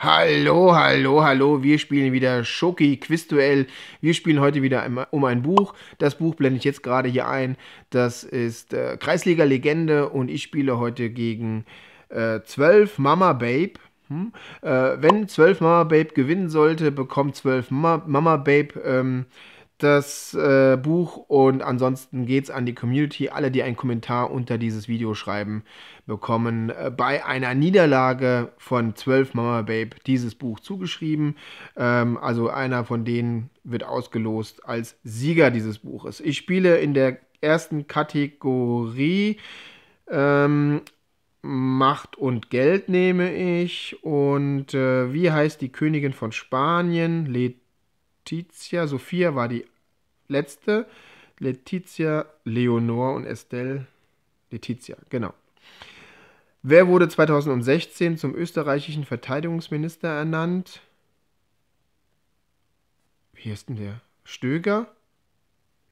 Hallo, hallo, hallo, wir spielen wieder Schoki Duell. Wir spielen heute wieder um ein Buch. Das Buch blende ich jetzt gerade hier ein. Das ist äh, Kreisliga Legende und ich spiele heute gegen äh, 12 Mama Babe. Hm? Äh, wenn 12 Mama Babe gewinnen sollte, bekommt 12 Ma Mama Babe ähm, das äh, Buch und ansonsten geht's an die Community. Alle, die einen Kommentar unter dieses Video schreiben, bekommen äh, bei einer Niederlage von 12 Mama Babe dieses Buch zugeschrieben. Ähm, also einer von denen wird ausgelost als Sieger dieses Buches. Ich spiele in der ersten Kategorie ähm, Macht und Geld nehme ich und äh, wie heißt die Königin von Spanien? Let Letizia Sophia war die letzte. Letizia, Leonor und Estelle. Letizia, genau. Wer wurde 2016 zum österreichischen Verteidigungsminister ernannt? Wie ist denn der? Stöger?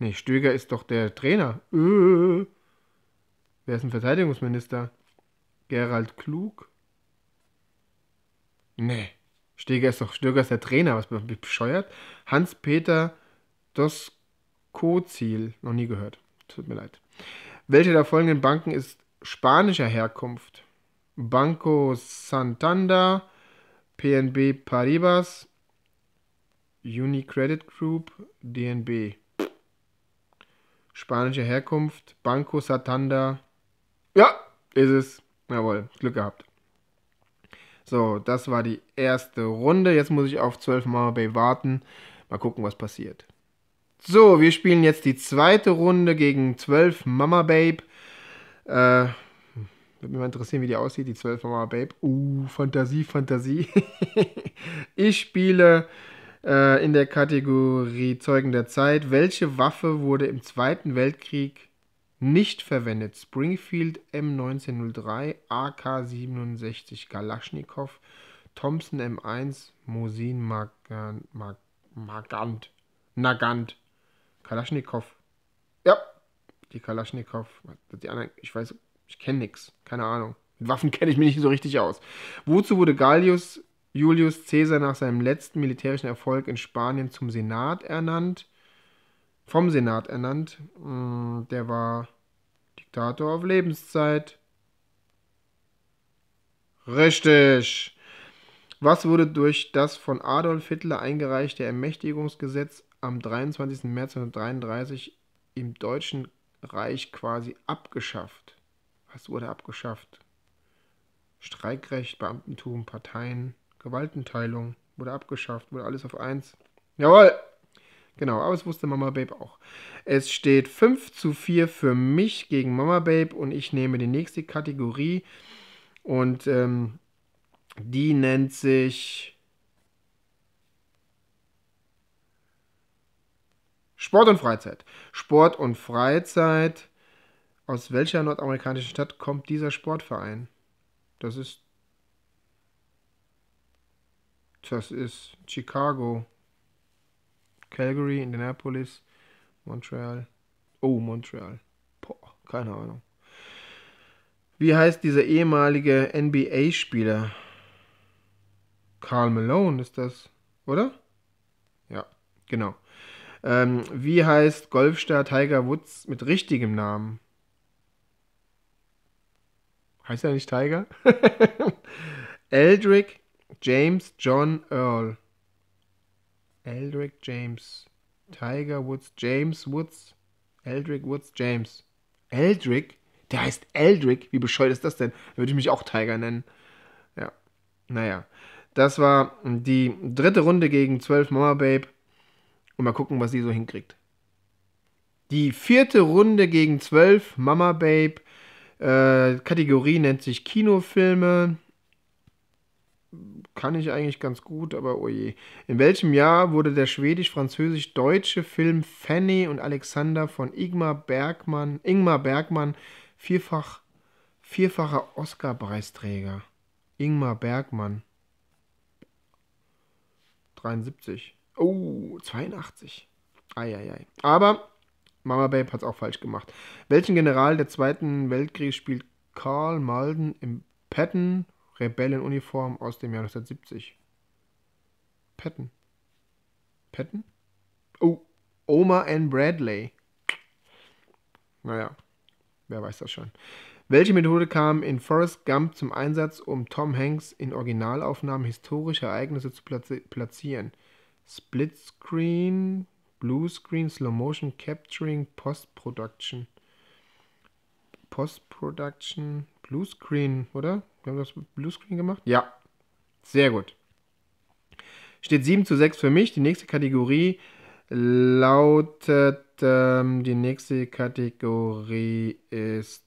Ne, Stöger ist doch der Trainer. Öh. Wer ist ein Verteidigungsminister? Gerald Klug? Ne. Steger ist doch Stöger ist der Trainer, was bescheuert. Hans-Peter Doskozil, noch nie gehört. Tut mir leid. Welche der folgenden Banken ist spanischer Herkunft? Banco Santander, PNB Paribas, Unicredit Group, DNB. Spanische Herkunft, Banco Santander. Ja, ist es. Jawohl, Glück gehabt. So, das war die erste Runde. Jetzt muss ich auf 12 Mama Bay warten. Mal gucken, was passiert. So, wir spielen jetzt die zweite Runde gegen 12 Mama Babe. Äh, würde mich mal interessieren, wie die aussieht, die 12 Mama Babe. Uh, Fantasie, Fantasie. ich spiele äh, in der Kategorie Zeugen der Zeit. Welche Waffe wurde im Zweiten Weltkrieg nicht verwendet. Springfield M1903, AK-67 Kalaschnikow, Thompson M1, Mosin Mag Mag Magant, Nagant, Kalaschnikow. Ja, die Kalaschnikow. Die anderen, ich weiß, ich kenne nichts. Keine Ahnung. Mit Waffen kenne ich mich nicht so richtig aus. Wozu wurde Gallius Julius Caesar nach seinem letzten militärischen Erfolg in Spanien zum Senat ernannt? vom Senat ernannt. Mm, der war Diktator auf Lebenszeit. Richtig. Was wurde durch das von Adolf Hitler eingereichte Ermächtigungsgesetz am 23. März 1933 im Deutschen Reich quasi abgeschafft? Was wurde abgeschafft? Streikrecht, Beamtentum, Parteien, Gewaltenteilung wurde abgeschafft, wurde alles auf eins. Jawohl! Genau, aber es wusste Mama Babe auch. Es steht 5 zu 4 für mich gegen Mama Babe und ich nehme die nächste Kategorie und ähm, die nennt sich Sport und Freizeit. Sport und Freizeit. Aus welcher nordamerikanischen Stadt kommt dieser Sportverein? Das ist. Das ist Chicago. Calgary, Indianapolis, Montreal. Oh, Montreal. Boah, keine Ahnung. Wie heißt dieser ehemalige NBA-Spieler? Carl Malone ist das, oder? Ja, genau. Ähm, wie heißt Golfstar Tiger Woods mit richtigem Namen? Heißt er nicht Tiger? Eldrick James John Earl. Eldrick James. Tiger Woods, James Woods. Eldrick Woods, James. Eldrick? Der heißt Eldrick? Wie bescheuert ist das denn? Da würde ich mich auch Tiger nennen. Ja, naja. Das war die dritte Runde gegen 12 Mama Babe. Und mal gucken, was sie so hinkriegt. Die vierte Runde gegen 12 Mama Babe. Äh, Kategorie nennt sich Kinofilme kann ich eigentlich ganz gut, aber oje. Oh In welchem Jahr wurde der schwedisch-französisch-deutsche Film Fanny und Alexander von Ingmar Bergmann, Ingmar Bergmann vierfach, vierfacher Oscar-Preisträger? Ingmar Bergmann. 73. Oh, 82. Eieiei. Aber Mama Babe hat es auch falsch gemacht. Welchen General der Zweiten Weltkriegs spielt Karl Malden im Patton Rebellenuniform aus dem Jahr 1970. Patton. Patton? Oh, Oma Ann Bradley. Naja, wer weiß das schon. Welche Methode kam in Forrest Gump zum Einsatz, um Tom Hanks in Originalaufnahmen historische Ereignisse zu platzieren? Split Screen, Blue Screen, Slow Motion Capturing, Post-Production. Post-Production, Blue Screen, oder? Haben Wir das das Bluescreen gemacht? Ja. Sehr gut. Steht 7 zu 6 für mich. Die nächste Kategorie lautet, ähm, die nächste Kategorie ist,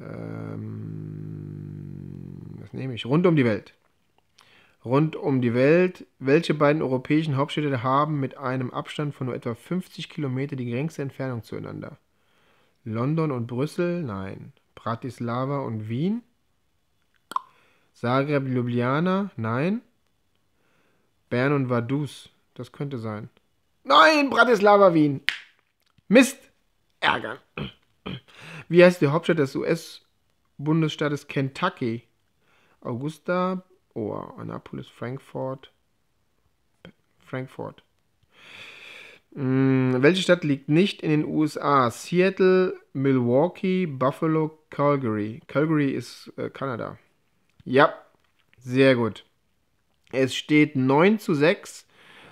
ähm, was nehme ich? Rund um die Welt. Rund um die Welt. Welche beiden europäischen Hauptstädte haben mit einem Abstand von nur etwa 50 Kilometer die geringste Entfernung zueinander? London und Brüssel? Nein. Bratislava und Wien? Zagreb, Ljubljana, nein. Bern und Vaduz, das könnte sein. Nein, Bratislava, Wien. Mist, ärgern. Wie heißt die Hauptstadt des US-Bundesstaates Kentucky? Augusta, oh, Annapolis, Frankfurt. Frankfurt. Hm, welche Stadt liegt nicht in den USA? Seattle, Milwaukee, Buffalo, Calgary. Calgary ist äh, Kanada. Ja, sehr gut. Es steht 9 zu 6.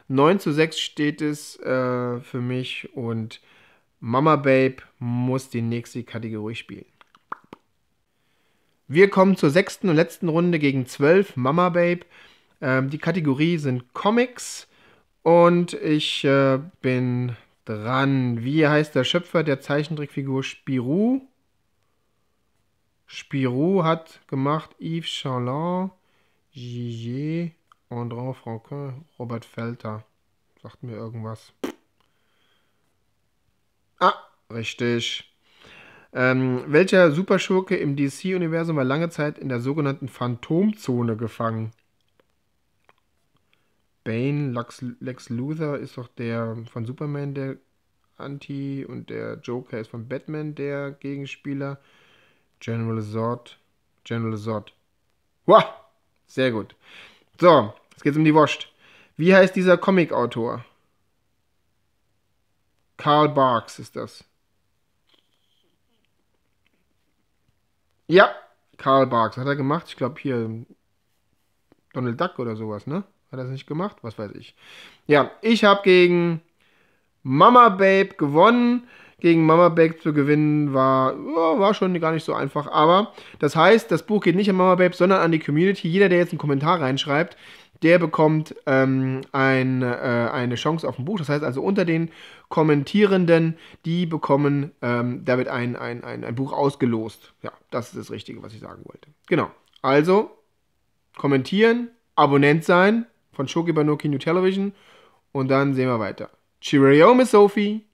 9 zu 6 steht es äh, für mich und Mama Babe muss die nächste Kategorie spielen. Wir kommen zur sechsten und letzten Runde gegen 12 Mama Babe. Ähm, die Kategorie sind Comics und ich äh, bin dran. Wie heißt der Schöpfer der Zeichentrickfigur Spirou? Spirou hat gemacht Yves Chaland, Gigier, André Franquin, Robert Felter. Sagt mir irgendwas. Ah, richtig. Ähm, welcher Superschurke im DC-Universum war lange Zeit in der sogenannten Phantomzone gefangen? Bane, Lex, Lex Luthor ist doch der von Superman, der Anti, und der Joker ist von Batman, der Gegenspieler. General Assort. General Assort. Wow, sehr gut. So, jetzt geht's um die Washed. Wie heißt dieser Comicautor? Karl Barks ist das. Ja, Karl Barks hat er gemacht. Ich glaube hier Donald Duck oder sowas, ne? Hat er das nicht gemacht? Was weiß ich. Ja, ich habe gegen Mama Babe gewonnen gegen Mama Babe zu gewinnen war, war schon gar nicht so einfach. Aber das heißt, das Buch geht nicht an Mama Babe, sondern an die Community. Jeder, der jetzt einen Kommentar reinschreibt, der bekommt ähm, ein, äh, eine Chance auf ein Buch. Das heißt also, unter den Kommentierenden, die bekommen, ähm, da wird ein, ein, ein, ein Buch ausgelost. Ja, das ist das Richtige, was ich sagen wollte. Genau. Also, kommentieren, Abonnent sein von Shogi Banuki New Television und dann sehen wir weiter. Cheerio, Miss Sophie!